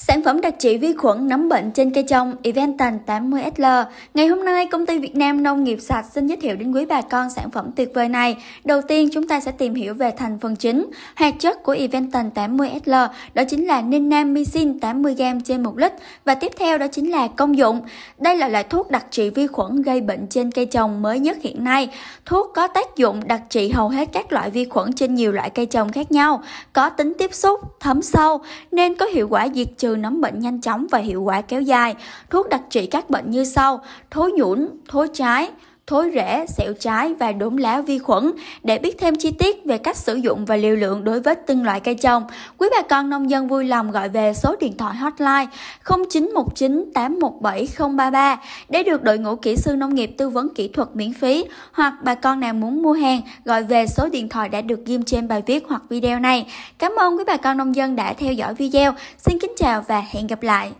Sản phẩm đặc trị vi khuẩn nấm bệnh trên cây trồng Eventan 80SL. Ngày hôm nay, công ty Việt Nam Nông nghiệp sạch xin giới thiệu đến quý bà con sản phẩm tuyệt vời này. Đầu tiên, chúng ta sẽ tìm hiểu về thành phần chính. Hạt chất của Eventan 80SL đó chính là ninamycin 80g trên 1 lít và tiếp theo đó chính là công dụng. Đây là loại thuốc đặc trị vi khuẩn gây bệnh trên cây trồng mới nhất hiện nay. Thuốc có tác dụng đặc trị hầu hết các loại vi khuẩn trên nhiều loại cây trồng khác nhau, có tính tiếp xúc, thấm sâu nên có hiệu quả diệt trừ trừ nấm bệnh nhanh chóng và hiệu quả kéo dài. Thuốc đặc trị các bệnh như sau: thối nhũn, thối trái, thối rễ, sẹo trái và đốm lá vi khuẩn. Để biết thêm chi tiết về cách sử dụng và liều lượng đối với từng loại cây trồng, quý bà con nông dân vui lòng gọi về số điện thoại hotline 0919 817 033 để được đội ngũ kỹ sư nông nghiệp tư vấn kỹ thuật miễn phí hoặc bà con nào muốn mua hàng gọi về số điện thoại đã được ghim trên bài viết hoặc video này. Cảm ơn quý bà con nông dân đã theo dõi video. Xin kính chào và hẹn gặp lại.